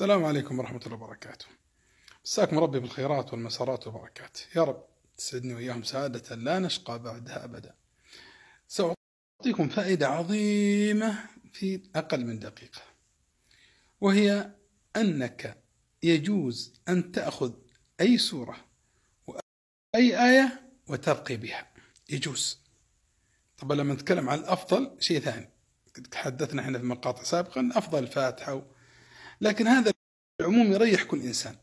السلام عليكم ورحمة الله وبركاته مساكم ربي بالخيرات والمسارات والبركات يا رب تسعدني وإياهم سعادة لا نشقى بعدها أبدا سأعطيكم فائدة عظيمة في أقل من دقيقة وهي أنك يجوز أن تأخذ أي سورة وأي آية وترقي بها يجوز طبعا لما نتكلم عن الأفضل شيء ثاني تحدثنا احنا في مقاطع سابقا أفضل الفاتحة لكن هذا العموم يريح كل إنسان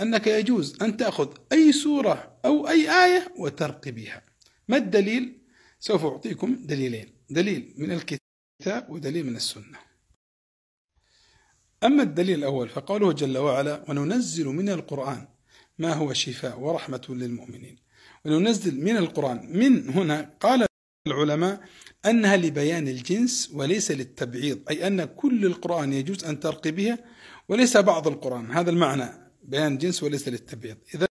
أنك يجوز أن تأخذ أي سورة أو أي آية وترقي بها ما الدليل؟ سوف أعطيكم دليلين دليل من الكتاب ودليل من السنة أما الدليل الأول فقوله جل وعلا وننزل من القرآن ما هو شفاء ورحمة للمؤمنين وننزل من القرآن من هنا قال العلماء أنها لبيان الجنس وليس للتبعيض أي أن كل القرآن يجوز أن ترقي بها وليس بعض القرآن هذا المعنى بيان الجنس وليس للتبعيض إذا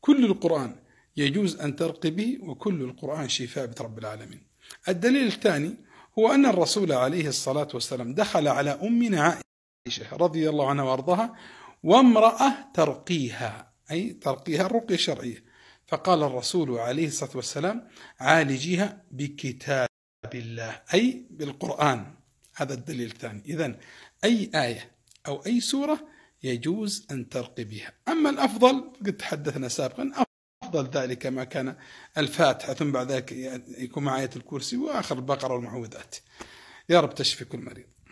كل القرآن يجوز أن ترقي به وكل القرآن شفاء رب العالمين الدليل الثاني هو أن الرسول عليه الصلاة والسلام دخل على أمنا عائشة رضي الله عنها وأرضاها وامرأة ترقيها أي ترقيها الرقية الشرعية فقال الرسول عليه الصلاة والسلام عالجيها بكتاب بالله أي بالقرآن هذا الدليل الثاني إذا أي آية أو أي سورة يجوز أن ترقي بها أما الأفضل قد تحدثنا سابقا أفضل ذلك ما كان الفاتحة ثم بعد ذلك يكون مع آية الكرسي وآخر البقرة والمعوذات يا رب تشفي كل مريض